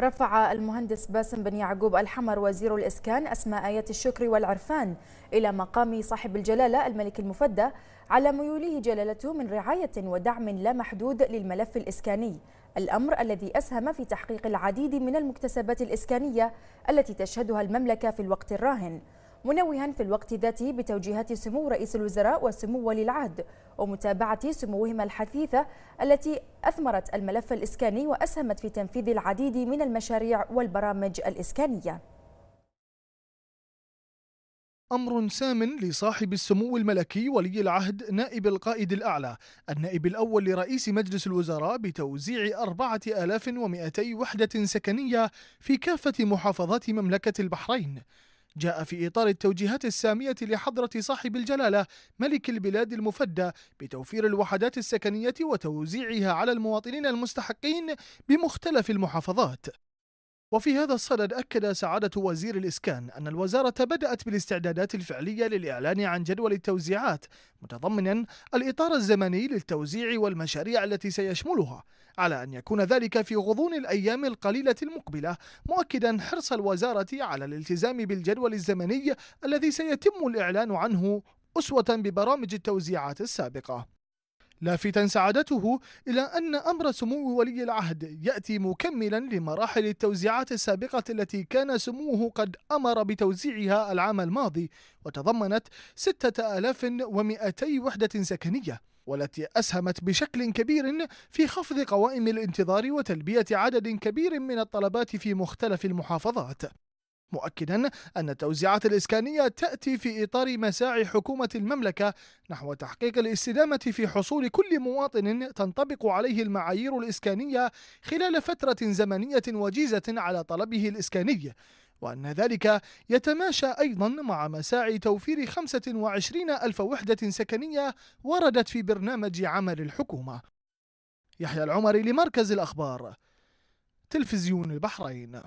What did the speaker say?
رفع المهندس باسم بن يعقوب الحمر وزير الإسكان أسماء آية الشكر والعرفان إلى مقام صاحب الجلالة الملك المفدى على ميوله جلالته من رعاية ودعم لا محدود للملف الإسكاني الأمر الذي أسهم في تحقيق العديد من المكتسبات الإسكانية التي تشهدها المملكة في الوقت الراهن منوها في الوقت ذاته بتوجيهات سمو رئيس الوزراء وسمو ولي العهد ومتابعة سموهما الحثيثة التي أثمرت الملف الإسكاني وأسهمت في تنفيذ العديد من المشاريع والبرامج الإسكانية أمر سام لصاحب السمو الملكي ولي العهد نائب القائد الأعلى النائب الأول لرئيس مجلس الوزراء بتوزيع 4200 وحدة سكنية في كافة محافظات مملكة البحرين جاء في إطار التوجيهات السامية لحضرة صاحب الجلالة ملك البلاد المفدى بتوفير الوحدات السكنية وتوزيعها على المواطنين المستحقين بمختلف المحافظات وفي هذا الصدد أكد سعادة وزير الإسكان أن الوزارة بدأت بالاستعدادات الفعلية للإعلان عن جدول التوزيعات متضمنا الإطار الزمني للتوزيع والمشاريع التي سيشملها على أن يكون ذلك في غضون الأيام القليلة المقبلة مؤكدا حرص الوزارة على الالتزام بالجدول الزمني الذي سيتم الإعلان عنه أسوة ببرامج التوزيعات السابقة لافتا سعادته إلى أن أمر سمو ولي العهد يأتي مكملا لمراحل التوزيعات السابقة التي كان سموه قد أمر بتوزيعها العام الماضي وتضمنت 6200 وحدة سكنية والتي أسهمت بشكل كبير في خفض قوائم الانتظار وتلبية عدد كبير من الطلبات في مختلف المحافظات مؤكدا أن التوزيعات الإسكانية تأتي في إطار مساعي حكومة المملكة نحو تحقيق الاستدامة في حصول كل مواطن تنطبق عليه المعايير الإسكانية خلال فترة زمنية وجيزة على طلبه الإسكاني وأن ذلك يتماشى أيضا مع مساعي توفير 25 ألف وحدة سكنية وردت في برنامج عمل الحكومة يحيى العمري لمركز الأخبار تلفزيون البحرين